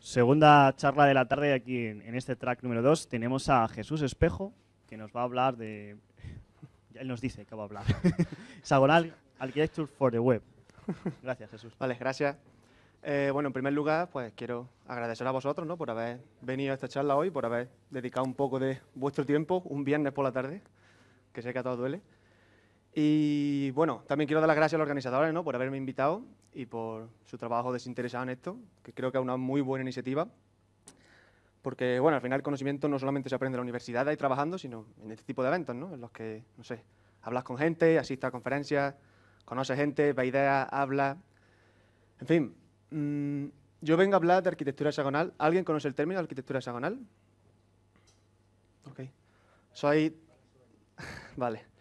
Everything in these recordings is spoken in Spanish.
segunda charla de la tarde aquí en, este track número 2 tenemos a Jesús Espejo, que nos va a hablar de... Él nos dice que va a hablar. Sagonal Architecture for the Web. Gracias, Jesús. Vale, gracias. Eh, bueno, en primer lugar, pues quiero agradecer a vosotros ¿no? por haber venido a esta charla hoy, por haber dedicado un poco de vuestro tiempo, un viernes por la tarde, que sé que a todos duele. Y bueno, también quiero dar las gracias a los organizadores por haberme invitado y por su trabajo desinteresado en esto, que creo que es una muy buena iniciativa. Porque bueno, al final el conocimiento no solamente se aprende en la universidad ahí trabajando, sino en este tipo de eventos, ¿no? en los que, no sé, hablas con gente, asistas a conferencias, conoces gente, ve ideas, habla En fin, mm, yo vengo a hablar de arquitectura hexagonal. ¿Alguien conoce el término arquitectura hexagonal? Ok. Soy... vale.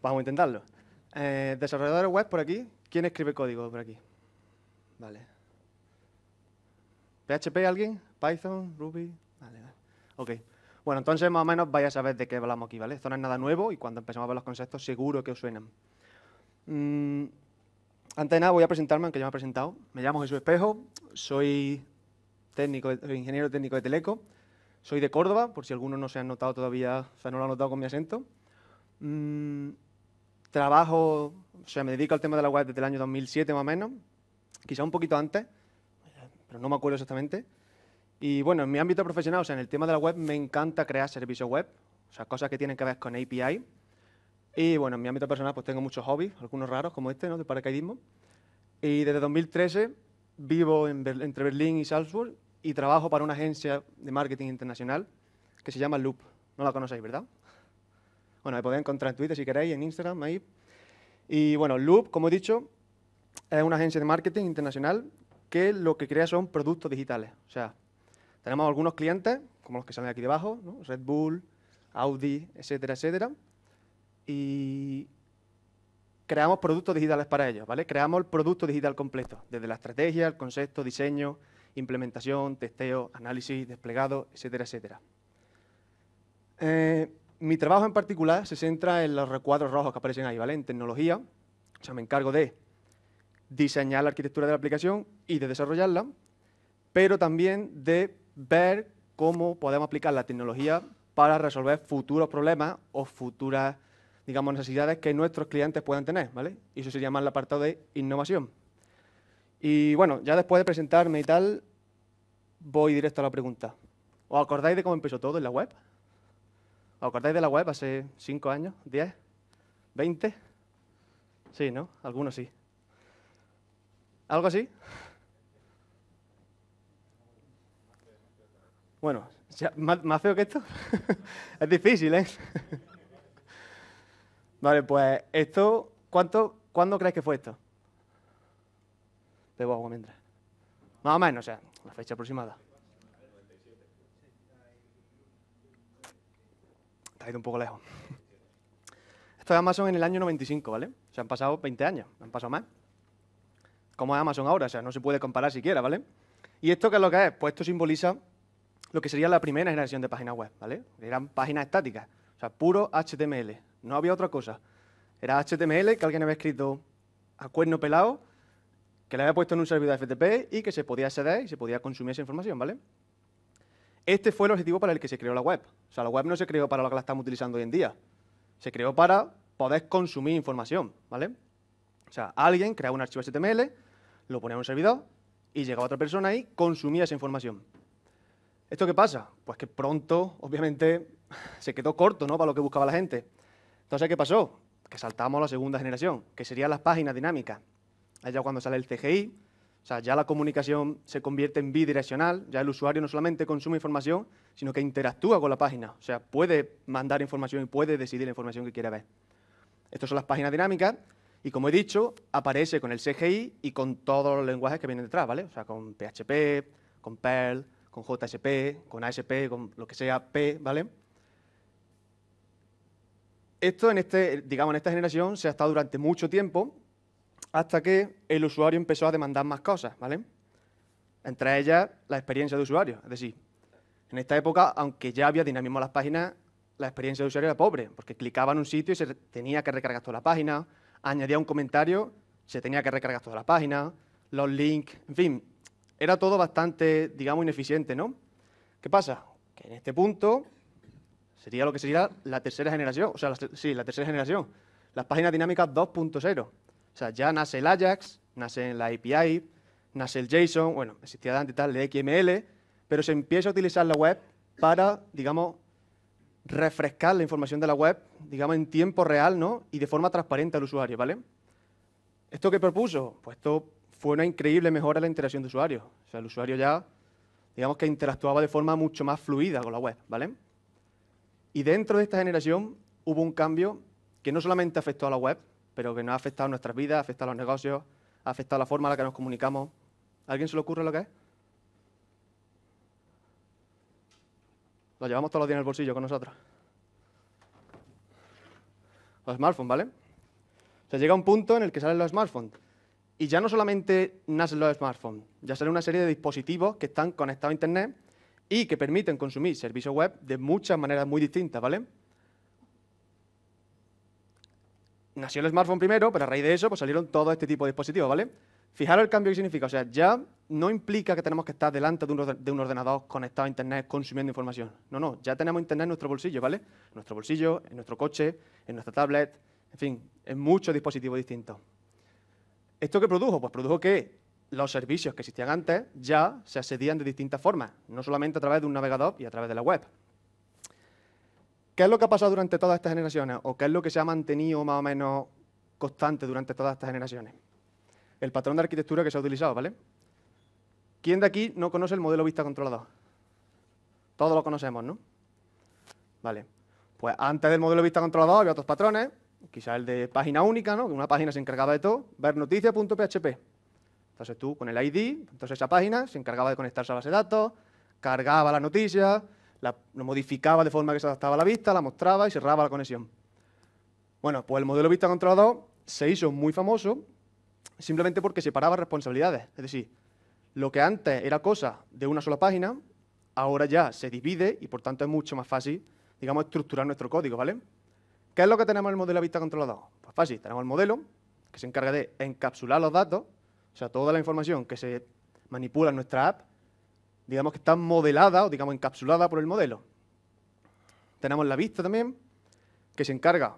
Vamos a intentarlo. Eh, desarrolladores web por aquí. ¿Quién escribe código por aquí? Vale. ¿PHP alguien? ¿Python? ¿Ruby? Vale, vale. Ok. Bueno, entonces más o menos vais a saber de qué hablamos aquí, ¿vale? Esto no es nada nuevo y cuando empezamos a ver los conceptos seguro que os suenan. Mm, antes de nada voy a presentarme, aunque ya me he presentado. Me llamo Jesús Espejo, soy técnico, ingeniero técnico de Teleco. Soy de Córdoba, por si alguno no se ha notado todavía, o sea, no lo ha notado con mi acento. Mm, trabajo, o sea, me dedico al tema de la web desde el año 2007 más o menos, quizá un poquito antes, pero no me acuerdo exactamente. Y bueno, en mi ámbito profesional, o sea, en el tema de la web, me encanta crear servicios web, o sea, cosas que tienen que ver con API. Y bueno, en mi ámbito personal, pues tengo muchos hobbies, algunos raros como este, ¿no? De paracaidismo. Y desde 2013 vivo entre Berlín y Salzburg y trabajo para una agencia de marketing internacional que se llama Loop. No la conocéis, ¿verdad? Bueno, me podéis encontrar en Twitter si queréis, en Instagram, ahí. Y bueno, Loop, como he dicho, es una agencia de marketing internacional que lo que crea son productos digitales. O sea, tenemos algunos clientes, como los que salen aquí debajo, Red Bull, Audi, etcétera, etcétera. Y creamos productos digitales para ellos, ¿vale? Creamos el producto digital completo, desde la estrategia, el concepto, diseño, implementación, testeo, análisis, desplegado, etcétera, etcétera. Eh, mi trabajo en particular se centra en los recuadros rojos que aparecen ahí, ¿vale? En tecnología, o sea, me encargo de diseñar la arquitectura de la aplicación y de desarrollarla, pero también de ver cómo podemos aplicar la tecnología para resolver futuros problemas o futuras, digamos, necesidades que nuestros clientes puedan tener, ¿vale? Y eso se llama el apartado de innovación. Y bueno, ya después de presentarme y tal, voy directo a la pregunta. ¿Os acordáis de cómo empezó todo en la web? ¿Os acordáis de la web hace 5 años, 10, 20? Sí, ¿no? Algunos sí. ¿Algo así? Bueno, ¿más, feo que esto? es difícil, ¿eh? vale, pues esto, ¿cuánto, ¿cuándo creéis que fue esto? Bebo agua mientras. Más o menos, o sea, la fecha aproximada. Está ido un poco lejos. Esto es Amazon en el año 95, ¿vale? O sea, han pasado 20 años, han pasado más. ¿Cómo es Amazon ahora? O sea, no se puede comparar siquiera, ¿vale? ¿Y esto qué es lo que es? Pues esto simboliza lo que sería la primera generación de páginas web, ¿vale? Eran páginas estáticas, o sea, puro HTML, no había otra cosa. Era HTML que alguien había escrito a cuerno pelado, que le había puesto en un servidor FTP y que se podía acceder y se podía consumir esa información, ¿vale? Este fue el objetivo para el que se creó la web. O sea, la web no se creó para lo que la estamos utilizando hoy en día. Se creó para poder consumir información, ¿vale? O sea, alguien creaba un archivo HTML, lo ponía en un servidor y llegaba otra persona y consumía esa información. ¿Esto qué pasa? Pues que pronto, obviamente, se quedó corto ¿no? para lo que buscaba la gente. Entonces, ¿qué pasó? Que saltamos a la segunda generación, que serían las páginas dinámicas. Allá cuando sale el CGI, o sea, ya la comunicación se convierte en bidireccional, ya el usuario no solamente consume información, sino que interactúa con la página. O sea, puede mandar información y puede decidir la información que quiere ver. Estas son las páginas dinámicas y, como he dicho, aparece con el CGI y con todos los lenguajes que vienen detrás, ¿vale? O sea, con PHP, con Perl, con JSP, con ASP, con lo que sea P, ¿vale? Esto en este, digamos, en esta generación se ha estado durante mucho tiempo hasta que el usuario empezó a demandar más cosas, ¿vale? Entre ellas, la experiencia de usuario. Es decir, en esta época, aunque ya había dinamismo en las páginas, la experiencia de usuario era pobre, porque clicaba en un sitio y se tenía que recargar toda la página, añadía un comentario, se tenía que recargar toda la página, los links, en fin, era todo bastante, digamos, ineficiente, ¿no? ¿Qué pasa? Que en este punto sería lo que sería la tercera generación, o sea, sí, la tercera generación, las páginas dinámicas 2.0 o sea, ya nace el Ajax, nace la API, nace el JSON, bueno, existía antes tal, el XML, pero se empieza a utilizar la web para, digamos, refrescar la información de la web, digamos, en tiempo real, ¿no? Y de forma transparente al usuario, ¿vale? ¿Esto qué propuso? Pues esto fue una increíble mejora en la interacción de usuarios. O sea, el usuario ya, digamos que interactuaba de forma mucho más fluida con la web, ¿vale? Y dentro de esta generación hubo un cambio que no solamente afectó a la web, pero que nos ha afectado a nuestras vidas, ha afectado a los negocios, ha afectado la forma en la que nos comunicamos. ¿A alguien se le ocurre lo que es? Lo llevamos todos los días en el bolsillo con nosotros. Los smartphones, ¿vale? Se llega llega un punto en el que salen los smartphones. Y ya no solamente nacen los smartphones, ya salen una serie de dispositivos que están conectados a Internet y que permiten consumir servicios web de muchas maneras muy distintas, ¿vale? nació el smartphone primero, pero a raíz de eso pues salieron todo este tipo de dispositivos, ¿vale? Fijaros el cambio que significa, o sea, ya no implica que tenemos que estar delante de un, ordenador conectado a Internet consumiendo información. No, no, ya tenemos Internet en nuestro bolsillo, ¿vale? En nuestro bolsillo, en nuestro coche, en nuestra tablet, en fin, en muchos dispositivos distintos. ¿Esto qué produjo? Pues produjo que los servicios que existían antes ya se accedían de distintas formas, no solamente a través de un navegador y a través de la web. ¿Qué es lo que ha pasado durante todas estas generaciones? ¿O qué es lo que se ha mantenido más o menos constante durante todas estas generaciones? El patrón de arquitectura que se ha utilizado, ¿vale? ¿Quién de aquí no conoce el modelo vista controlado? Todos lo conocemos, ¿no? Vale. Pues antes del modelo vista controlado había otros patrones, quizás el de página única, ¿no? Una página se encargaba de todo, ver noticia.php. Entonces tú con el ID, entonces esa página se encargaba de conectarse a la base de datos, cargaba la noticia, la, lo modificaba de forma que se adaptaba a la vista, la mostraba y cerraba la conexión. Bueno, pues el modelo vista controlador se hizo muy famoso simplemente porque separaba responsabilidades. Es decir, lo que antes era cosa de una sola página, ahora ya se divide y por tanto es mucho más fácil, digamos, estructurar nuestro código, ¿vale? ¿Qué es lo que tenemos en el modelo vista controlador? Pues fácil, tenemos el modelo que se encarga de encapsular los datos, o sea, toda la información que se manipula en nuestra app, digamos que está modelada o digamos encapsulada por el modelo. Tenemos la vista también, que se encarga,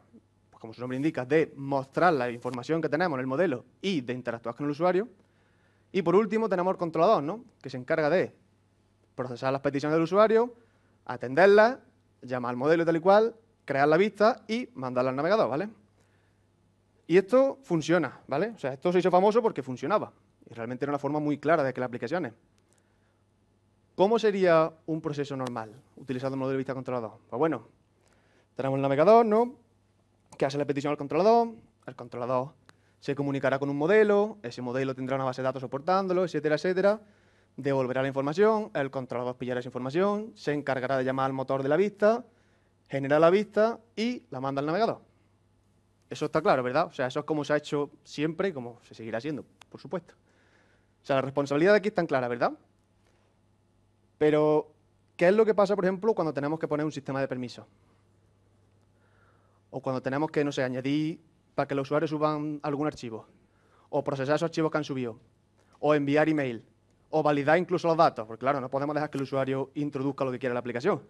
pues, como su nombre indica, de mostrar la información que tenemos en el modelo y de interactuar con el usuario. Y por último tenemos el controlador, ¿no? que se encarga de procesar las peticiones del usuario, atenderlas, llamar al modelo tal y cual, crear la vista y mandarla al navegador, ¿vale? Y esto funciona, ¿vale? O sea, esto se hizo famoso porque funcionaba. Y realmente era una forma muy clara de que las aplicaciones. ¿Cómo sería un proceso normal utilizando un modelo de vista controlador? Pues bueno, tenemos el navegador, ¿no? Que hace la petición al controlador, el controlador se comunicará con un modelo, ese modelo tendrá una base de datos soportándolo, etcétera, etcétera, devolverá la información, el controlador pillará esa información, se encargará de llamar al motor de la vista, genera la vista y la manda al navegador. Eso está claro, ¿verdad? O sea, eso es como se ha hecho siempre y como se seguirá haciendo, por supuesto. O sea, la responsabilidad de aquí está tan clara, ¿verdad? Pero, ¿qué es lo que pasa, por ejemplo, cuando tenemos que poner un sistema de permiso, O cuando tenemos que, no sé, añadir para que los usuarios suban algún archivo. O procesar esos archivos que han subido. O enviar email. O validar incluso los datos. Porque, claro, no podemos dejar que el usuario introduzca lo que quiera en la aplicación.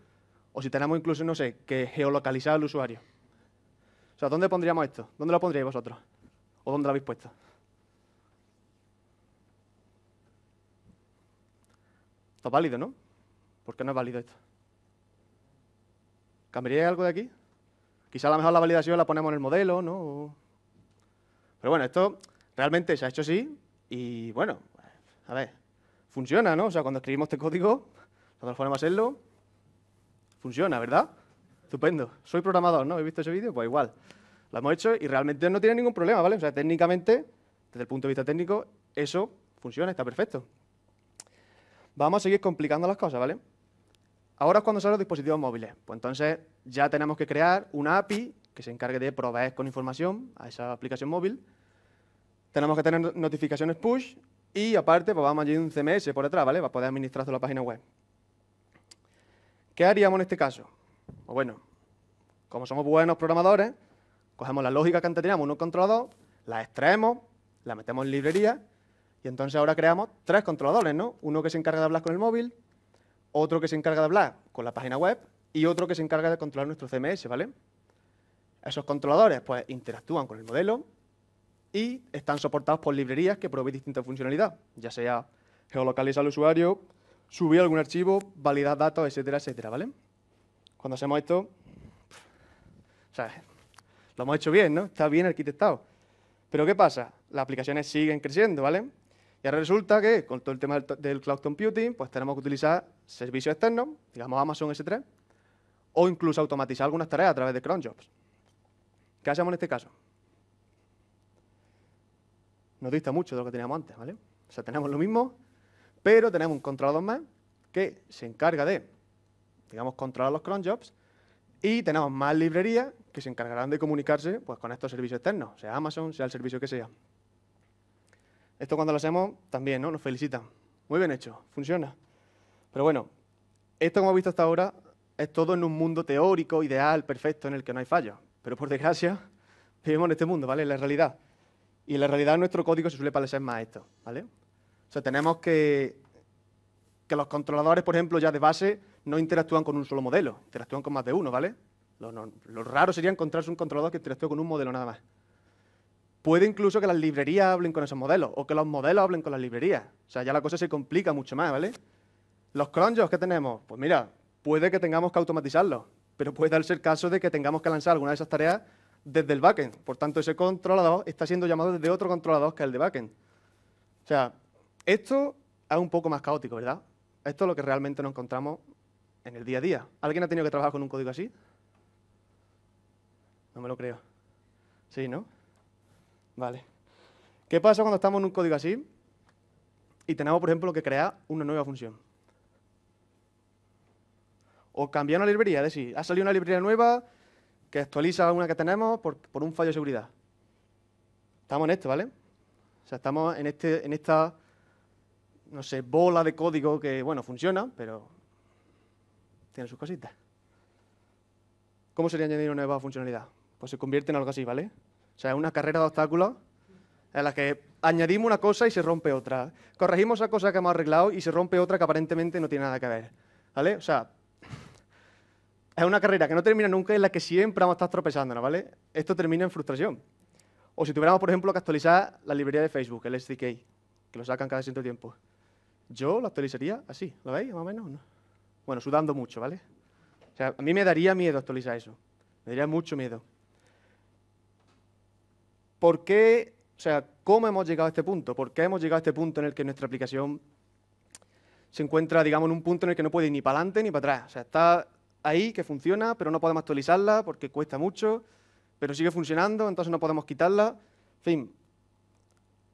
O si tenemos incluso, no sé, que geolocalizar al usuario. O sea, ¿dónde pondríamos esto? ¿Dónde lo pondríais vosotros? ¿O dónde lo habéis puesto? es válido, ¿no? ¿Por qué no es válido esto? ¿Cambiaría algo de aquí? Quizá a lo mejor la validación la ponemos en el modelo, ¿no? Pero bueno, esto realmente se ha hecho así y bueno, a ver, funciona, ¿no? O sea, cuando escribimos este código, lo forma a hacerlo, funciona, ¿verdad? Estupendo. Soy programador, ¿no? ¿He visto ese vídeo? Pues igual. Lo hemos hecho y realmente no tiene ningún problema, ¿vale? O sea, técnicamente, desde el punto de vista técnico, eso funciona, está perfecto. Vamos a seguir complicando las cosas, ¿vale? Ahora es cuando son los dispositivos móviles. Pues entonces ya tenemos que crear una API que se encargue de proveer con información a esa aplicación móvil. Tenemos que tener notificaciones push y aparte pues vamos a un CMS por detrás, ¿vale? Para poder administrar toda la página web. ¿Qué haríamos en este caso? Pues bueno, como somos buenos programadores, cogemos la lógica que antes teníamos un controlador, la extraemos, la metemos en librería y entonces ahora creamos tres controladores, ¿no? Uno que se encarga de hablar con el móvil, otro que se encarga de hablar con la página web y otro que se encarga de controlar nuestro CMS, ¿vale? Esos controladores pues interactúan con el modelo y están soportados por librerías que proveen distintas funcionalidades, ya sea geolocalizar al usuario, subir algún archivo, validar datos, etcétera, etcétera, ¿vale? Cuando hacemos esto, lo hemos hecho bien, ¿no? Está bien arquitectado. Pero ¿qué pasa? Las aplicaciones siguen creciendo, ¿vale? Y ahora resulta que con todo el tema del, cloud computing, pues tenemos que utilizar servicios externos, digamos Amazon S3, o incluso automatizar algunas tareas a través de Jobs. ¿Qué hacemos en este caso? Nos dista mucho de lo que teníamos antes, ¿vale? O sea, tenemos lo mismo, pero tenemos un controlador más que se encarga de, digamos, controlar los Jobs y tenemos más librerías que se encargarán de comunicarse pues, con estos servicios externos, sea Amazon, sea el servicio que sea. Esto cuando lo hacemos también, ¿no? Nos felicitan. Muy bien hecho, funciona. Pero bueno, esto como hemos visto hasta ahora es todo en un mundo teórico, ideal, perfecto, en el que no hay fallos. Pero por desgracia, vivimos en este mundo, ¿vale? la realidad. Y en la realidad nuestro código se suele parecer más esto, ¿vale? O sea, tenemos que, que los controladores, por ejemplo, ya de base, no interactúan con un solo modelo, interactúan con más de uno, ¿vale? lo raro sería encontrarse un controlador que interactúe con un modelo nada más. Puede incluso que las librerías hablen con esos modelos o que los modelos hablen con las librerías. O sea, ya la cosa se complica mucho más, ¿vale? Los cronjos que tenemos, pues mira, puede que tengamos que automatizarlos, pero puede darse el caso de que tengamos que lanzar alguna de esas tareas desde el backend. Por tanto, ese controlador está siendo llamado desde otro controlador que el de backend. O sea, esto es un poco más caótico, ¿verdad? Esto es lo que realmente nos encontramos en el día a día. ¿Alguien ha tenido que trabajar con un código así? No me lo creo. Sí, ¿no? Vale. ¿Qué pasa cuando estamos en un código así y tenemos, por ejemplo, que crear una nueva función? O cambiar una librería, es decir, ha salido una librería nueva que actualiza una que tenemos por, un fallo de seguridad. Estamos en esto, ¿vale? O sea, estamos en, este, en esta, no sé, bola de código que, bueno, funciona, pero tiene sus cositas. ¿Cómo sería añadir una nueva funcionalidad? Pues se convierte en algo así, ¿vale? O sea, es una carrera de obstáculos en la que añadimos una cosa y se rompe otra. Corregimos esa cosa que hemos arreglado y se rompe otra que aparentemente no tiene nada que ver. ¿Vale? O sea, es una carrera que no termina nunca y en la que siempre vamos a estar tropezándonos, ¿vale? Esto termina en frustración. O si tuviéramos, por ejemplo, que actualizar la librería de Facebook, el SDK, que lo sacan cada cierto tiempo. Yo lo actualizaría así, ¿lo veis? Más o menos. Bueno, sudando mucho, ¿vale? O sea, a mí me daría miedo actualizar eso. Me daría mucho miedo. ¿por qué, o sea, cómo hemos llegado a este punto? ¿Por qué hemos llegado a este punto en el que nuestra aplicación se encuentra, digamos, en un punto en el que no puede ir ni para adelante ni para atrás? O sea, está ahí, que funciona, pero no podemos actualizarla porque cuesta mucho, pero sigue funcionando, entonces no podemos quitarla. En fin,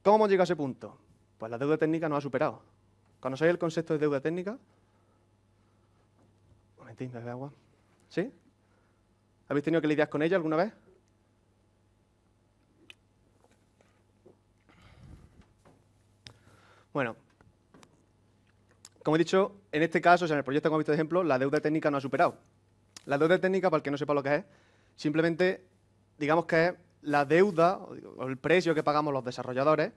¿cómo hemos llegado a ese punto? Pues la deuda técnica nos ha superado. ¿Conocéis el concepto de deuda técnica? Un me de agua. ¿Sí? ¿Habéis tenido que lidiar con ella alguna vez? Bueno, como he dicho, en este caso, en el proyecto, que hemos visto de ejemplo, la deuda técnica no ha superado. La deuda técnica, para el que no sepa lo que es, simplemente digamos que es la deuda o el precio que pagamos los desarrolladores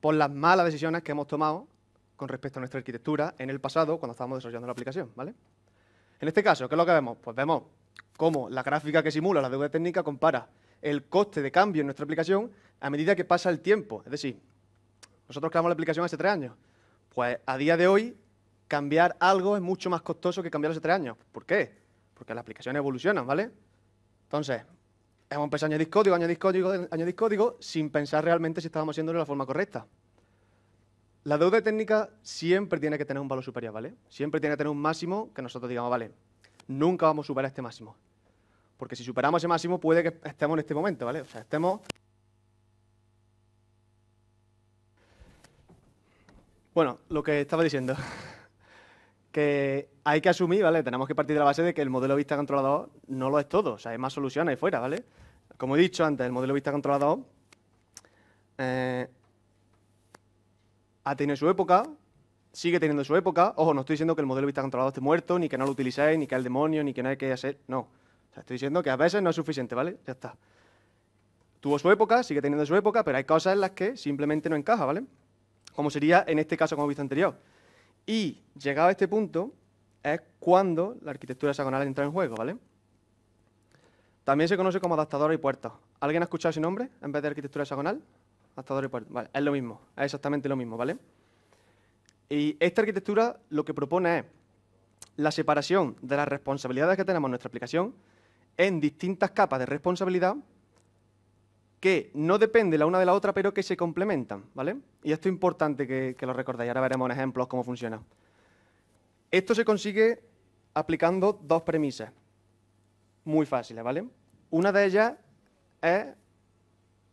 por las malas decisiones que hemos tomado con respecto a nuestra arquitectura en el pasado cuando estábamos desarrollando la aplicación, ¿vale? En este caso, ¿qué es lo que vemos? Pues vemos cómo la gráfica que simula la deuda técnica compara el coste de cambio en nuestra aplicación a medida que pasa el tiempo. Es decir, nosotros creamos la aplicación hace tres años. Pues a día de hoy, cambiar algo es mucho más costoso que cambiar hace tres años. ¿Por qué? Porque las aplicaciones evolucionan, ¿vale? Entonces, hemos empezado a añadir código, añadir código, añadir código, sin pensar realmente si estábamos haciéndolo de la forma correcta. La deuda técnica siempre tiene que tener un valor superior, ¿vale? Siempre tiene que tener un máximo que nosotros digamos, vale, nunca vamos a superar este máximo. Porque si superamos ese máximo puede que estemos en este momento, ¿vale? O sea, estemos Bueno, lo que estaba diciendo, que hay que asumir, ¿vale? Tenemos que partir de la base de que el modelo vista controlado no lo es todo, o sea, hay más soluciones ahí fuera, ¿vale? Como he dicho antes, el modelo vista controlado eh, ha tenido su época, sigue teniendo su época. Ojo, no estoy diciendo que el modelo vista controlado esté muerto, ni que no lo utilicéis, ni que el demonio, ni que no hay que hacer. No. O sea, estoy diciendo que a veces no es suficiente, ¿vale? Ya está. Tuvo su época, sigue teniendo su época, pero hay cosas en las que simplemente no encaja, ¿vale? como sería en este caso, como he visto anterior. Y llegado a este punto es cuando la arquitectura hexagonal entra en juego, ¿vale? También se conoce como adaptador y puertas. ¿Alguien ha escuchado ese nombre en vez de arquitectura hexagonal? Adaptador y puertas. es lo mismo, es exactamente lo mismo, ¿vale? Y esta arquitectura lo que propone es la separación de las responsabilidades que tenemos en nuestra aplicación en distintas capas de responsabilidad que no depende la una de la otra, pero que se complementan, ¿vale? Y esto es importante que, lo recordáis, ahora veremos en ejemplos cómo funciona. Esto se consigue aplicando dos premisas muy fáciles, ¿vale? Una de ellas es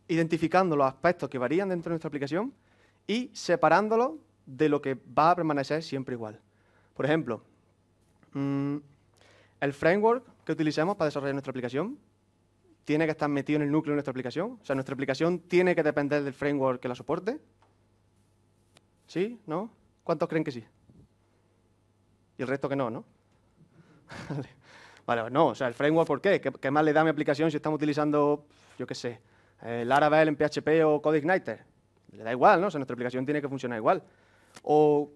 identificando los aspectos que varían dentro de nuestra aplicación y separándolos de lo que va a permanecer siempre igual. Por ejemplo, mm, el framework que utilizamos para desarrollar nuestra aplicación tiene que estar metido en el núcleo de nuestra aplicación. O sea, nuestra aplicación tiene que depender del framework que la soporte. ¿Sí? ¿No? ¿Cuántos creen que sí? Y el resto que no, ¿no? vale. no. O sea, el framework, ¿por qué? qué? más le da a mi aplicación si estamos utilizando, yo qué sé, eh, Laravel en PHP o CodeIgniter? Le da igual, ¿no? O sea, nuestra aplicación tiene que funcionar igual. O,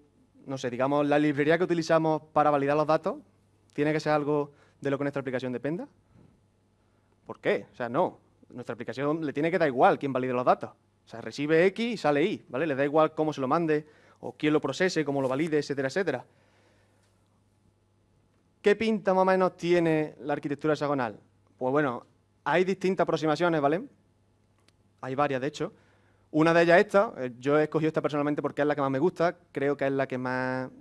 no sé, digamos, la librería que utilizamos para validar los datos tiene que ser algo de lo que nuestra aplicación dependa. ¿Por qué? O sea, no. Nuestra aplicación le tiene que dar igual quién valide los datos. O sea, recibe X y sale Y, ¿vale? Le da igual cómo se lo mande, o quién lo procese, cómo lo valide, etcétera, etcétera. ¿Qué pinta más o menos tiene la arquitectura hexagonal? Pues bueno, hay distintas aproximaciones, ¿vale? Hay varias, de hecho. Una de ellas esta, eh, yo he escogido esta personalmente porque es la que más me gusta, creo que es la que más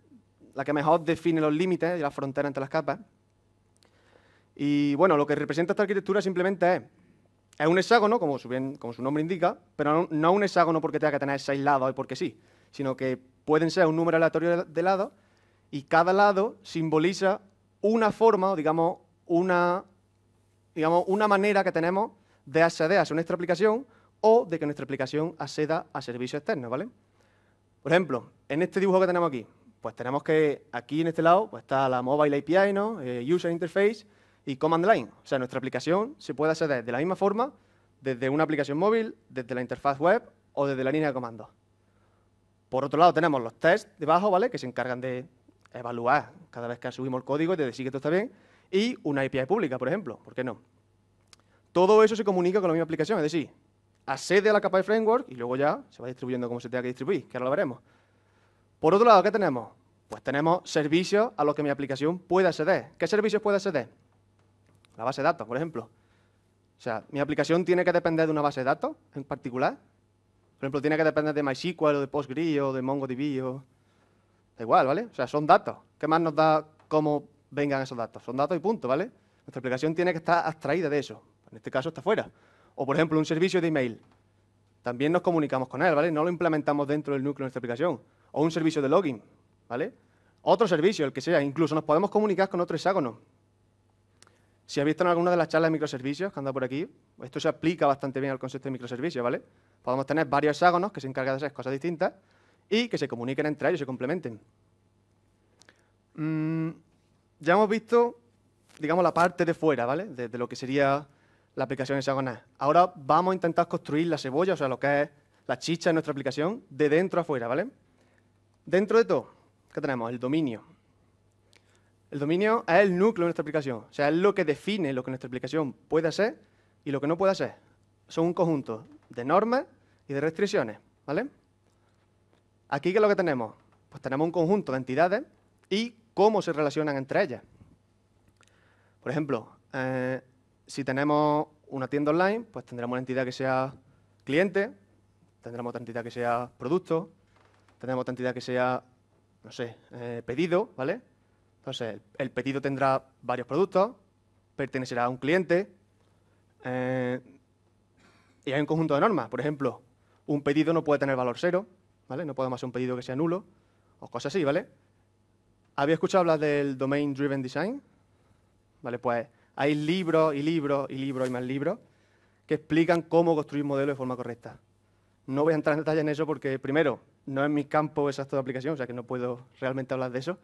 la que mejor define los límites y la frontera entre las capas. Y bueno, lo que representa esta arquitectura simplemente es, un hexágono, como su, nombre indica, pero no, un hexágono porque tenga que tener seis lados y porque sí, sino que pueden ser un número aleatorio de, lados y cada lado simboliza una forma, o digamos, una, digamos, una manera que tenemos de acceder a nuestra aplicación o de que nuestra aplicación acceda a servicios externos, ¿vale? Por ejemplo, en este dibujo que tenemos aquí, pues tenemos que aquí en este lado pues está la Mobile API, ¿no? Eh, User Interface, y command line. O sea, nuestra aplicación se puede acceder de la misma forma desde una aplicación móvil, desde la interfaz web o desde la línea de comando. Por otro lado, tenemos los tests debajo, ¿vale? Que se encargan de evaluar cada vez que subimos el código y de decir que todo está bien. Y una API pública, por ejemplo, ¿por qué no? Todo eso se comunica con la misma aplicación, es decir, accede a la capa de framework y luego ya se va distribuyendo como se tenga que distribuir, que ahora lo veremos. Por otro lado, ¿qué tenemos? Pues tenemos servicios a los que mi aplicación puede acceder. ¿Qué servicios puede acceder? la base de datos, por ejemplo. O sea, mi aplicación tiene que depender de una base de datos en particular. Por ejemplo, tiene que depender de MySQL o de PostgreSQL o de MongoDB Da igual, ¿vale? O sea, son datos. ¿Qué más nos da cómo vengan esos datos? Son datos y punto, ¿vale? Nuestra aplicación tiene que estar abstraída de eso. En este caso está fuera. O, por ejemplo, un servicio de email. También nos comunicamos con él, ¿vale? No lo implementamos dentro del núcleo de nuestra aplicación. O un servicio de login, ¿vale? Otro servicio, el que sea. Incluso nos podemos comunicar con otro hexágono. Si has visto alguna de las charlas de microservicios que anda por aquí, esto se aplica bastante bien al concepto de microservicios, ¿vale? Podemos tener varios hexágonos que se encargan de hacer cosas distintas y que se comuniquen entre ellos y se complementen. Mm, ya hemos visto, digamos, la parte de fuera, ¿vale? De, lo que sería la aplicación hexagonal. Ahora vamos a intentar construir la cebolla, o sea, lo que es la chicha de nuestra aplicación, de dentro a fuera, ¿vale? Dentro de todo, ¿qué tenemos? El dominio. El dominio es el núcleo de nuestra aplicación, o sea, es lo que define lo que nuestra aplicación puede hacer y lo que no puede hacer. Son un conjunto de normas y de restricciones, ¿vale? Aquí, ¿qué es lo que tenemos? Pues tenemos un conjunto de entidades y cómo se relacionan entre ellas. Por ejemplo, eh, si tenemos una tienda online, pues tendremos una entidad que sea cliente, tendremos otra entidad que sea producto, tendremos otra entidad que sea, no sé, eh, pedido, ¿vale? Entonces, el pedido tendrá varios productos, pertenecerá a un cliente eh, y hay un conjunto de normas. Por ejemplo, un pedido no puede tener valor cero, ¿vale? No podemos hacer un pedido que sea nulo o cosas así, ¿vale? ¿Había escuchado hablar del Domain Driven Design? ¿Vale? Pues hay libros y libros y libros y más libros que explican cómo construir modelos de forma correcta. No voy a entrar en detalle en eso porque, primero, no es mi campo exacto de aplicación, o sea que no puedo realmente hablar de eso.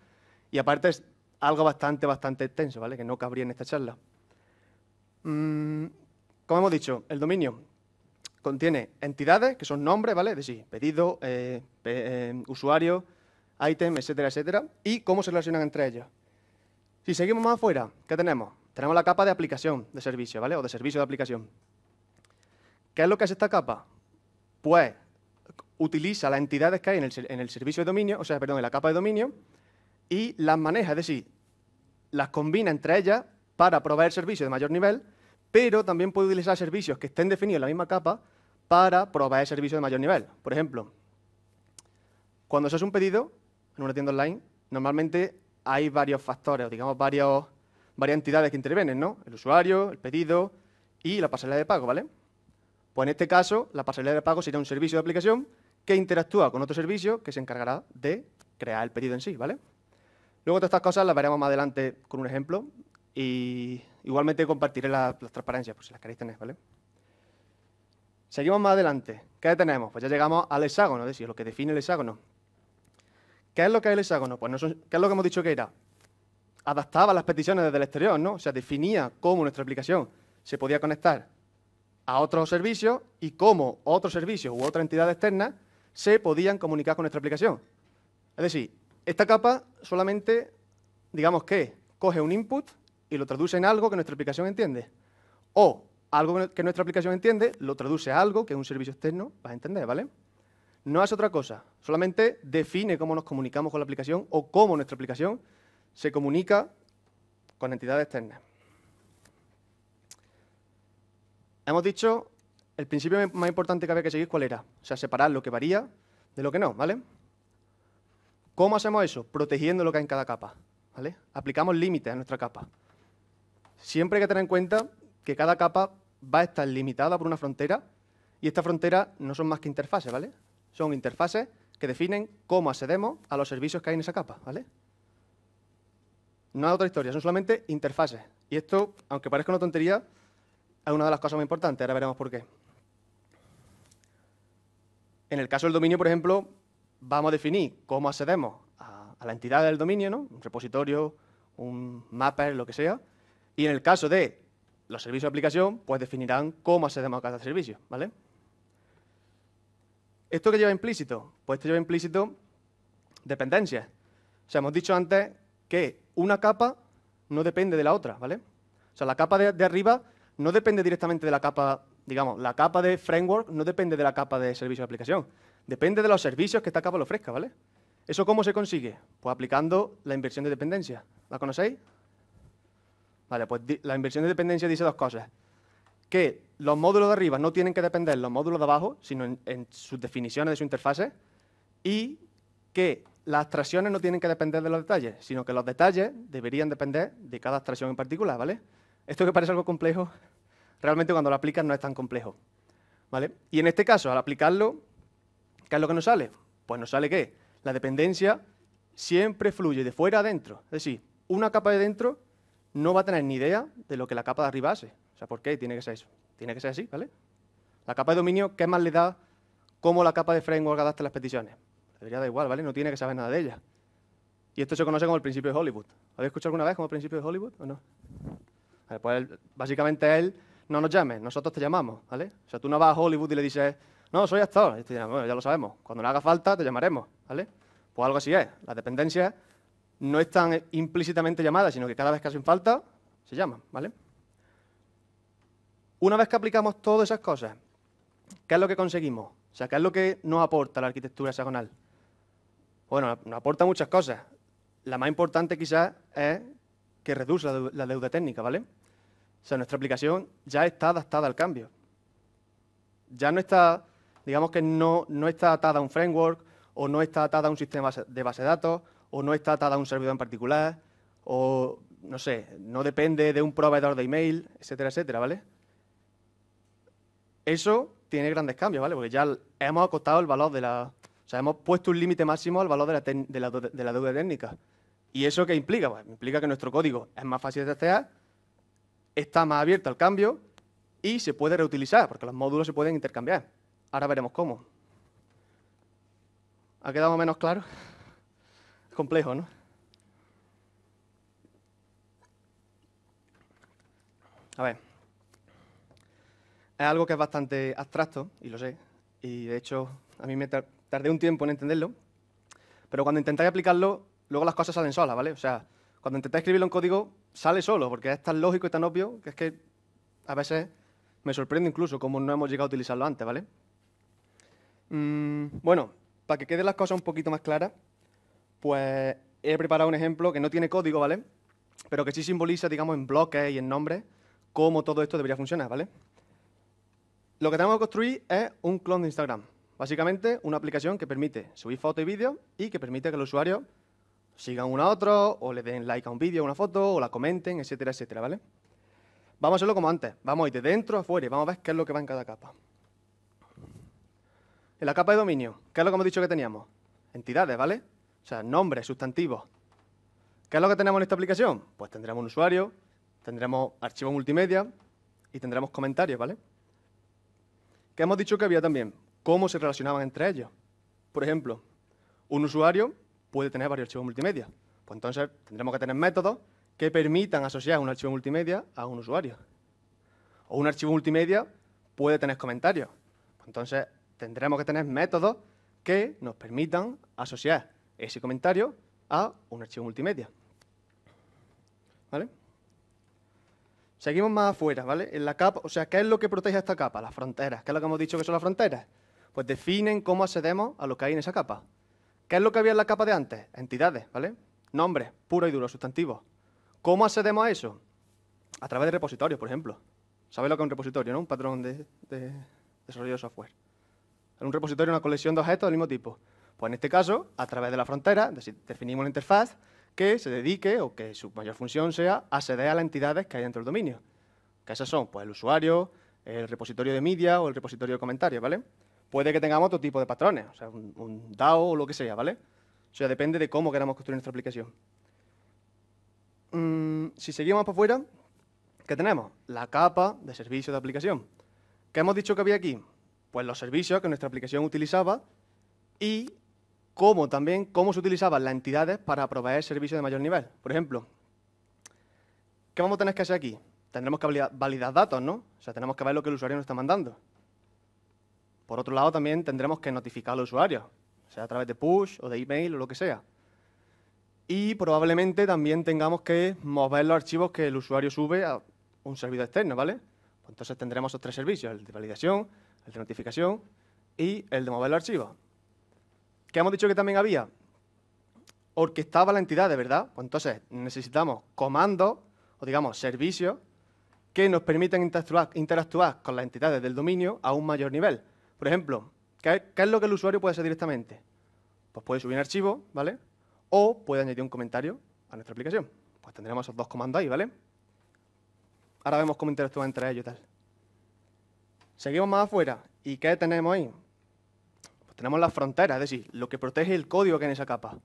Y aparte, algo bastante, bastante extenso, ¿vale? Que no cabría en esta charla. Mm, como hemos dicho, el dominio contiene entidades, que son nombres, ¿vale? De sí, pedido, eh, eh, usuario, ítem, etcétera, etcétera, y cómo se relacionan entre ellas. Si seguimos más afuera, ¿qué tenemos? Tenemos la capa de aplicación de servicio, ¿vale? O de servicio de aplicación. ¿Qué es lo que hace esta capa? Pues utiliza las entidades que hay en el, en el servicio de dominio, o sea, perdón, en la capa de dominio, y las maneja, es decir, las combina entre ellas para proveer servicios de mayor nivel, pero también puede utilizar servicios que estén definidos en la misma capa para proveer servicios de mayor nivel. Por ejemplo, cuando se hace un pedido en una tienda online, normalmente hay varios factores, o digamos, varias entidades que intervienen, ¿no? El usuario, el pedido y la pasarela de pago, ¿vale? Pues en este caso, la pasarela de pago será un servicio de aplicación que interactúa con otro servicio que se encargará de crear el pedido en sí, ¿vale? Luego todas estas cosas las veremos más adelante con un ejemplo y igualmente compartiré las, transparencias por si las queréis tener, ¿vale? Seguimos más adelante. ¿Qué tenemos? Pues ya llegamos al hexágono, es decir, lo que define el hexágono. ¿Qué es lo que es el hexágono? Pues no ¿qué es lo que hemos dicho que era? Adaptaba las peticiones desde el exterior, ¿no? O sea, definía cómo nuestra aplicación se podía conectar a otros servicios y cómo otros servicios u otra entidad externa se podían comunicar con nuestra aplicación. Es decir, esta capa solamente, digamos que, coge un input y lo traduce en algo que nuestra aplicación entiende. O algo que nuestra aplicación entiende lo traduce a algo que es un servicio externo, vas a entender, ¿vale? No hace otra cosa, solamente define cómo nos comunicamos con la aplicación o cómo nuestra aplicación se comunica con entidades externas. Hemos dicho, el principio más importante que había que seguir, ¿cuál era? O sea, separar lo que varía de lo que no, ¿vale? ¿Cómo hacemos eso? Protegiendo lo que hay en cada capa. Aplicamos límites a nuestra capa. Siempre hay que tener en cuenta que cada capa va a estar limitada por una frontera y esta frontera no son más que interfaces, ¿vale? Son interfaces que definen cómo accedemos a los servicios que hay en esa capa, ¿vale? No hay otra historia, son solamente interfaces. Y esto, aunque parezca una tontería, es una de las cosas más importantes, ahora veremos por qué. En el caso del dominio, por ejemplo, vamos a definir cómo accedemos a, la entidad del dominio, ¿no? un repositorio, un mapper, lo que sea, y en el caso de los servicios de aplicación, pues definirán cómo accedemos a cada servicio. ¿vale? ¿Esto qué lleva implícito? Pues esto lleva implícito dependencias. O sea, hemos dicho antes que una capa no depende de la otra, ¿vale? O sea, la capa de, de, arriba no depende directamente de la capa, digamos, la capa de framework no depende de la capa de servicio de aplicación, Depende de los servicios que esta capa le ofrezca, ¿vale? ¿Eso cómo se consigue? Pues aplicando la inversión de dependencia. ¿La conocéis? Vale, pues la inversión de dependencia dice dos cosas. Que los módulos de arriba no tienen que depender de los módulos de abajo, sino en, sus definiciones de su interfase. Y que las abstracciones no tienen que depender de los detalles, sino que los detalles deberían depender de cada abstracción en particular, ¿vale? Esto que parece algo complejo, realmente cuando lo aplicas no es tan complejo, ¿vale? Y en este caso, al aplicarlo, ¿Qué es lo que nos sale? Pues nos sale que la dependencia siempre fluye de fuera a adentro. Es decir, una capa de dentro no va a tener ni idea de lo que la capa de arriba hace. O sea, ¿por qué tiene que ser eso? Tiene que ser así, ¿vale? La capa de dominio, ¿qué más le da como la capa de framework adapta las peticiones? Debería da igual, ¿vale? No tiene que saber nada de ella. Y esto se conoce como el principio de Hollywood. ¿Habéis escuchado alguna vez como el principio de Hollywood o no? pues él, básicamente él no nos llame, nosotros te llamamos, ¿vale? O sea, tú no vas a Hollywood y le dices, no, soy actor. bueno, ya lo sabemos. Cuando no haga falta, te llamaremos, ¿vale? Pues algo así es. Las dependencias no están implícitamente llamadas, sino que cada vez que hacen falta, se llaman, ¿vale? Una vez que aplicamos todas esas cosas, ¿qué es lo que conseguimos? O sea, ¿qué es lo que nos aporta la arquitectura hexagonal? Bueno, nos aporta muchas cosas. La más importante quizás es que reduce la, deuda técnica, ¿vale? O sea, nuestra aplicación ya está adaptada al cambio. Ya no está digamos que no, no está atada a un framework o no está atada a un sistema de base de datos o no está atada a un servidor en particular o, no sé, no depende de un proveedor de email, etcétera, etcétera, ¿vale? Eso tiene grandes cambios, ¿vale? Porque ya hemos acotado el valor de la... O sea, hemos puesto un límite máximo al valor de la, de, la, deuda técnica. ¿Y eso qué implica? Pues implica que nuestro código es más fácil de testear, está más abierto al cambio y se puede reutilizar, porque los módulos se pueden intercambiar. Ahora veremos cómo. ¿Ha quedado menos claro? Complejo, ¿no? A ver. Es algo que es bastante abstracto, y lo sé, y de hecho a mí me tardé un tiempo en entenderlo, pero cuando intentáis aplicarlo, luego las cosas salen solas, ¿vale? O sea, cuando intentáis escribirlo en código, sale solo, porque es tan lógico y tan obvio que es que a veces me sorprende incluso cómo no hemos llegado a utilizarlo antes, ¿vale? Mm, bueno, para que queden las cosas un poquito más claras, pues he preparado un ejemplo que no tiene código, ¿vale? Pero que sí simboliza, digamos, en bloques y en nombres, cómo todo esto debería funcionar, ¿vale? Lo que tenemos que construir es un clon de Instagram. Básicamente, una aplicación que permite subir fotos y vídeos y que permite que los usuarios sigan uno a otro, o le den like a un vídeo, o una foto, o la comenten, etcétera, etcétera, ¿vale? Vamos a hacerlo como antes. Vamos a ir de dentro a afuera y vamos a ver qué es lo que va en cada capa. En la capa de dominio, ¿qué es lo que hemos dicho que teníamos? Entidades, ¿vale? O sea, nombres, sustantivos. ¿Qué es lo que tenemos en esta aplicación? Pues tendremos un usuario, tendremos archivo multimedia y tendremos comentarios, ¿vale? ¿Qué hemos dicho que había también? Cómo se relacionaban entre ellos. Por ejemplo, un usuario puede tener varios archivos multimedia. Pues entonces tendremos que tener métodos que permitan asociar un archivo multimedia a un usuario. O un archivo multimedia puede tener comentarios. Pues entonces tendremos que tener métodos que nos permitan asociar ese comentario a un archivo multimedia. ¿Vale? Seguimos más afuera, ¿vale? En la capa, o sea, ¿qué es lo que protege esta capa? Las fronteras. ¿Qué es lo que hemos dicho que son las fronteras? Pues definen cómo accedemos a lo que hay en esa capa. ¿Qué es lo que había en la capa de antes? Entidades, ¿vale? Nombres, puro y duro, sustantivos. ¿Cómo accedemos a eso? A través de repositorios, por ejemplo. ¿Sabéis lo que es un repositorio, no? Un patrón de, de desarrollo de software en un repositorio una colección de objetos del mismo tipo. Pues en este caso, a través de la frontera, definimos la interfaz que se dedique o que su mayor función sea acceder a las entidades que hay dentro del dominio. ¿Qué esas son pues, el usuario, el repositorio de media o el repositorio de comentarios, ¿vale? Puede que tengamos otro tipo de patrones, o sea, un, DAO o lo que sea, ¿vale? O sea, depende de cómo queramos construir nuestra aplicación. Mm, si seguimos por fuera, ¿qué tenemos? La capa de servicio de aplicación. ¿Qué hemos dicho que había aquí? pues, los servicios que nuestra aplicación utilizaba y cómo también cómo se utilizaban las entidades para proveer servicios de mayor nivel. Por ejemplo, ¿qué vamos a tener que hacer aquí? Tendremos que validar datos, ¿no? O sea, tenemos que ver lo que el usuario nos está mandando. Por otro lado, también tendremos que notificar al usuario, sea a través de push o de email o lo que sea. Y probablemente también tengamos que mover los archivos que el usuario sube a un servidor externo, ¿vale? Pues entonces tendremos esos tres servicios, el de validación, el de notificación y el de mover los archivos. ¿Qué hemos dicho que también había? Orquestaba la entidad, de verdad. Pues entonces necesitamos comandos o digamos servicios que nos permitan interactuar, con las entidades del dominio a un mayor nivel. Por ejemplo, ¿qué, es lo que el usuario puede hacer directamente? Pues puede subir un archivo, ¿vale? O puede añadir un comentario a nuestra aplicación. Pues tendremos esos dos comandos ahí, ¿vale? Ahora vemos cómo interactúan entre ellos y tal. Seguimos más afuera. ¿Y qué tenemos ahí? Pues tenemos las fronteras, es decir, lo que protege el código que hay en esa capa.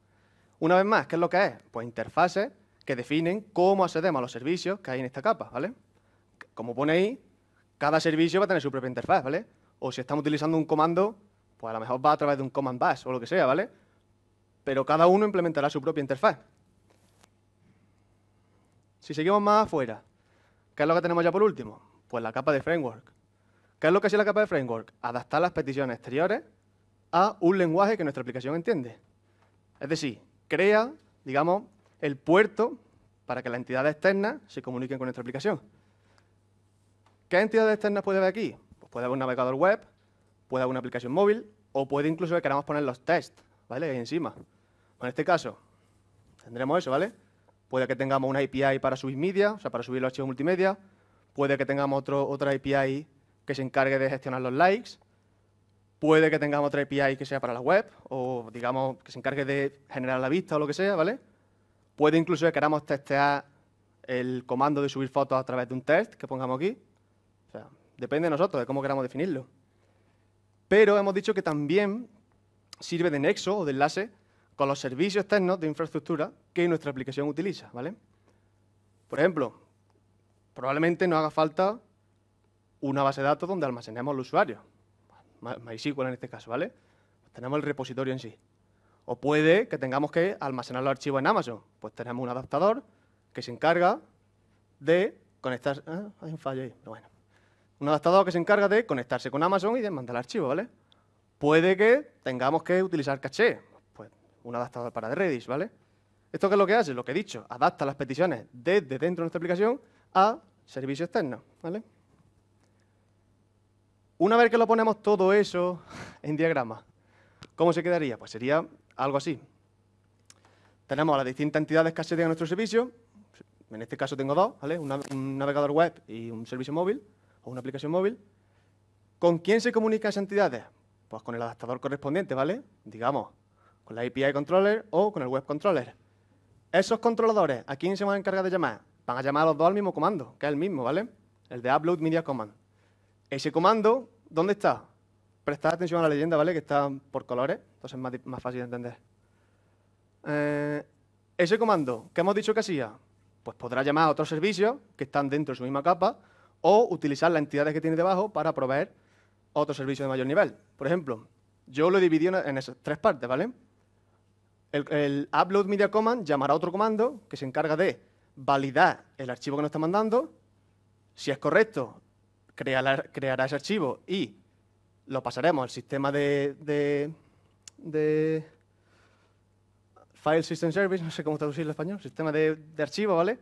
Una vez más, ¿qué es lo que es? Pues interfaces que definen cómo accedemos a los servicios que hay en esta capa, ¿vale? Como pone ahí, cada servicio va a tener su propia interfaz, ¿vale? O si estamos utilizando un comando, pues a lo mejor va a través de un command bus o lo que sea, ¿vale? Pero cada uno implementará su propia interfaz. Si seguimos más afuera, ¿qué es lo que tenemos ya por último? Pues la capa de framework. ¿Qué es lo que hace la capa de framework? Adaptar las peticiones exteriores a un lenguaje que nuestra aplicación entiende. Es decir, crea, digamos, el puerto para que las entidades externas se comuniquen con nuestra aplicación. ¿Qué entidades externas puede haber aquí? Pues puede haber un navegador web, puede haber una aplicación móvil o puede incluso que queramos poner los tests, ¿vale? Ahí encima. Pues en este caso, tendremos eso, ¿vale? Puede que tengamos una API para subir media, o sea, para subir los archivos multimedia. Puede que tengamos otra API que se encargue de gestionar los likes. Puede que tengamos otra API que sea para la web o, digamos, que se encargue de generar la vista o lo que sea, ¿vale? Puede incluso que queramos testear el comando de subir fotos a través de un test que pongamos aquí. O sea, depende de nosotros, de cómo queramos definirlo. Pero hemos dicho que también sirve de nexo o de enlace con los servicios externos de infraestructura que nuestra aplicación utiliza, ¿vale? Por ejemplo, probablemente no haga falta una base de datos donde almacenemos los usuarios. MySQL en este caso, ¿vale? Tenemos el repositorio en sí. O puede que tengamos que almacenar los archivos en Amazon. Pues tenemos un adaptador que se encarga de conectarse... Ah, hay un fallo ahí, pero bueno. Un adaptador que se encarga de conectarse con Amazon y de mandar el archivo, ¿vale? Puede que tengamos que utilizar caché. Pues un adaptador para Redis, ¿vale? ¿Esto qué es lo que hace? Lo que he dicho, adapta las peticiones desde dentro de nuestra aplicación a servicios externos, ¿vale? Una vez que lo ponemos todo eso en diagrama, ¿cómo se quedaría? Pues sería algo así. Tenemos las distintas entidades que acceden a nuestro servicio. En este caso tengo dos, ¿vale? un navegador web y un servicio móvil o una aplicación móvil. ¿Con quién se comunican esas entidades? Pues con el adaptador correspondiente, ¿vale? Digamos, con la API controller o con el web controller. Esos controladores, ¿a quién se van a encargar de llamar? Van a llamar a los dos al mismo comando, que es el mismo, ¿vale? El de Upload Media Command. Ese comando, ¿dónde está? Prestad atención a la leyenda, ¿vale? Que está por colores, entonces es más, fácil de entender. Eh, ese comando, ¿qué hemos dicho que hacía? Pues podrá llamar a otros servicios que están dentro de su misma capa o utilizar las entidades que tiene debajo para proveer otro servicio de mayor nivel. Por ejemplo, yo lo he dividido en tres partes, ¿vale? El, el, upload media command llamará a otro comando que se encarga de validar el archivo que nos está mandando. Si es correcto, creará, ese archivo y lo pasaremos al sistema de, File System Service, no sé cómo traducirlo en español, sistema de, archivo, ¿vale?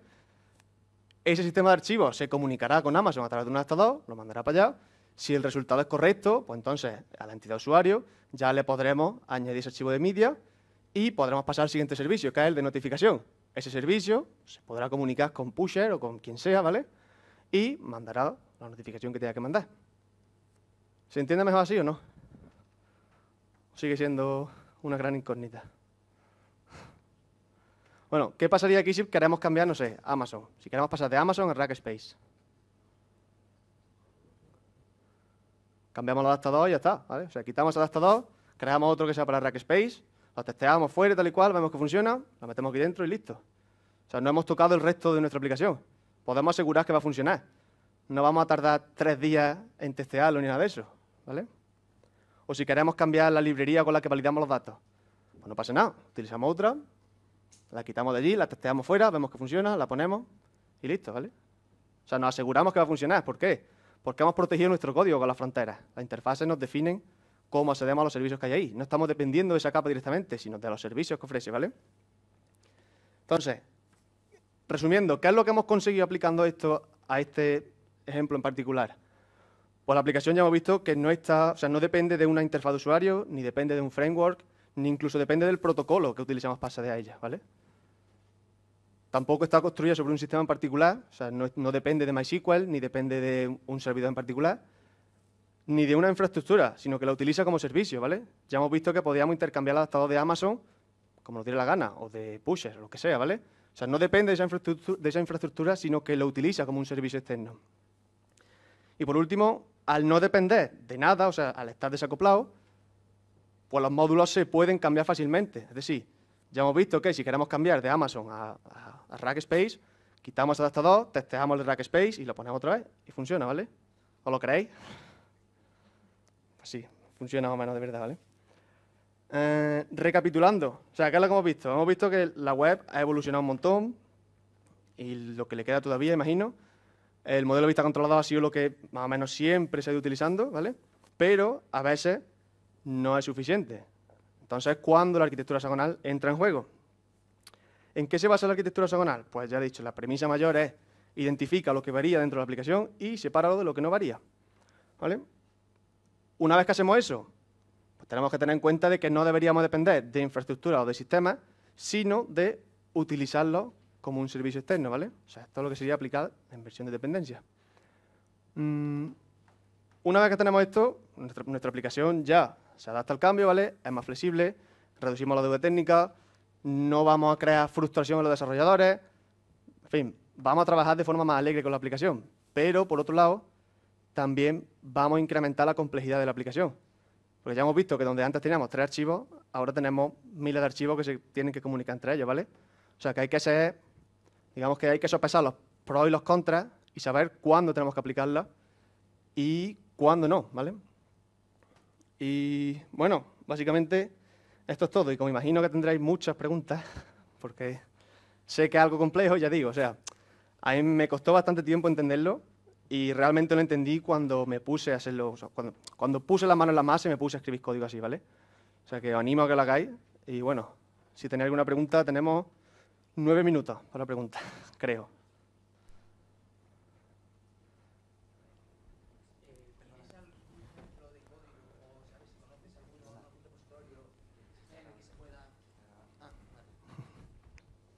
Ese sistema de archivo se comunicará con Amazon a través de un adaptador, lo mandará para allá. Si el resultado es correcto, pues entonces a la entidad usuario ya le podremos añadir ese archivo de media y podremos pasar al siguiente servicio, que es el de notificación. Ese servicio se podrá comunicar con pusher o con quien sea, ¿vale? Y mandará la notificación que tenga que mandar. ¿Se entiende mejor así o no? Sigue siendo una gran incógnita. Bueno, ¿qué pasaría aquí si queremos cambiar, no sé, Amazon? Si queremos pasar de Amazon a Rackspace. Cambiamos el adaptador y ya está, O sea, quitamos el adaptador, creamos otro que sea para Rackspace, lo testeamos fuera tal y cual, vemos que funciona, lo metemos aquí dentro y listo. O sea, no hemos tocado el resto de nuestra aplicación. Podemos asegurar que va a funcionar no vamos a tardar tres días en testearlo ni nada de eso, ¿vale? O si queremos cambiar la librería con la que validamos los datos, pues no pasa nada, utilizamos otra, la quitamos de allí, la testeamos fuera, vemos que funciona, la ponemos y listo, ¿vale? O sea, nos aseguramos que va a funcionar. ¿Por qué? Porque hemos protegido nuestro código con las fronteras. Las interfaces nos definen cómo accedemos a los servicios que hay ahí. No estamos dependiendo de esa capa directamente, sino de los servicios que ofrece, ¿vale? Entonces, resumiendo, ¿qué es lo que hemos conseguido aplicando esto a este ejemplo en particular. Pues la aplicación ya hemos visto que no, está, o sea, no depende de una interfaz de usuario, ni depende de un framework, ni incluso depende del protocolo que utilizamos para acceder a ella. ¿vale? Tampoco está construida sobre un sistema en particular, o sea, no, depende de MySQL, ni depende de un servidor en particular, ni de una infraestructura, sino que la utiliza como servicio. ¿vale? Ya hemos visto que podíamos intercambiar el adaptador de Amazon, como nos diera la gana, o de Pusher, o lo que sea. ¿vale? O sea, no depende de esa de esa infraestructura sino que lo utiliza como un servicio externo. Y por último, al no depender de nada, o sea, al estar desacoplado, pues los módulos se pueden cambiar fácilmente. Es decir, ya hemos visto que si queremos cambiar de Amazon a, Rackspace, quitamos el adaptador, testeamos el Rackspace y lo ponemos otra vez y funciona, ¿vale? ¿Os lo creéis? Así, funciona más o menos de verdad, ¿vale? Eh, recapitulando, o sea, ¿qué es lo que hemos visto? Hemos visto que la web ha evolucionado un montón y lo que le queda todavía, imagino, el modelo de vista controlado ha sido lo que más o menos siempre se ha ido utilizando, ¿vale? Pero a veces no es suficiente. Entonces, ¿cuándo la arquitectura hexagonal entra en juego? ¿En qué se basa la arquitectura hexagonal? Pues ya he dicho, la premisa mayor es identifica lo que varía dentro de la aplicación y separarlo de lo que no varía. ¿Vale? Una vez que hacemos eso, pues tenemos que tener en cuenta de que no deberíamos depender de infraestructura o de sistemas, sino de utilizarlo como un servicio externo, ¿vale? O sea, todo lo que sería aplicado en versión de dependencia. Mm, una vez que tenemos esto, nuestra, aplicación ya se adapta al cambio, ¿vale? Es más flexible, reducimos la deuda técnica, no vamos a crear frustración en los desarrolladores, en fin, vamos a trabajar de forma más alegre con la aplicación. Pero, por otro lado, también vamos a incrementar la complejidad de la aplicación. Porque ya hemos visto que donde antes teníamos tres archivos, ahora tenemos miles de archivos que se tienen que comunicar entre ellos, ¿vale? O sea, que hay que ser Digamos que hay que sopesar los pros y los contras y saber cuándo tenemos que aplicarla y cuándo no, ¿vale? Y bueno, básicamente esto es todo. Y como imagino que tendréis muchas preguntas, porque sé que es algo complejo, ya digo, o sea, a mí me costó bastante tiempo entenderlo y realmente lo entendí cuando me puse a hacerlo, cuando, cuando, puse la mano en la masa y me puse a escribir código así, ¿vale? O sea, que os animo a que lo hagáis y bueno, si tenéis alguna pregunta, tenemos Nueve minutos para la pregunta, creo.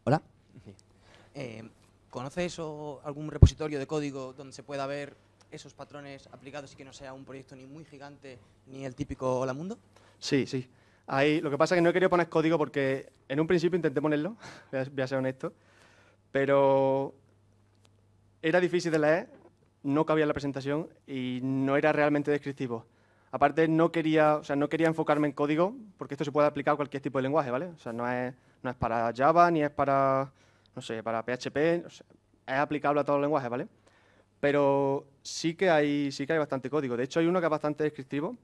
Hola. Eh, o algún repositorio de código donde se pueda ver esos patrones aplicados y que no sea un proyecto ni muy gigante ni el típico Hola Mundo? Sí, sí lo que pasa es que no he querido poner código porque en un principio intenté ponerlo, voy a ser honesto, pero era difícil de leer, no cabía en la presentación y no era realmente descriptivo. Aparte, no quería, o sea, no quería enfocarme en código porque esto se puede aplicar a cualquier tipo de lenguaje, ¿vale? O sea, no es, no es para Java ni es para, no sé, para PHP, es aplicable a todos los lenguajes, ¿vale? Pero sí que hay, sí que hay bastante código. De hecho, hay uno que es bastante descriptivo,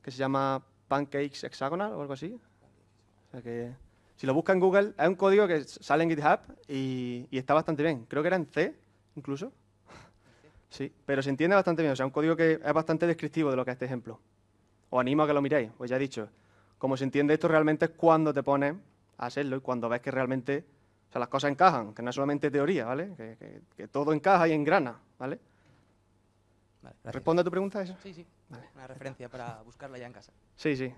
que se llama Pancakes Hexagonal o algo así. si lo busca en Google, es un código que sale en GitHub y, está bastante bien. Creo que era en C, incluso. Sí, pero se entiende bastante bien. O sea, un código que es bastante descriptivo de lo que es este ejemplo. Os animo a que lo miréis, os pues ya he dicho. Como se entiende esto realmente es cuando te pones a hacerlo y cuando ves que realmente o sea, las cosas encajan, que no es solamente teoría, ¿vale? Que, que todo encaja y engrana, ¿vale? Vale, ¿Responde a tu pregunta eso? Sí, sí. Una referencia para buscarla ya en casa. Sí, sí.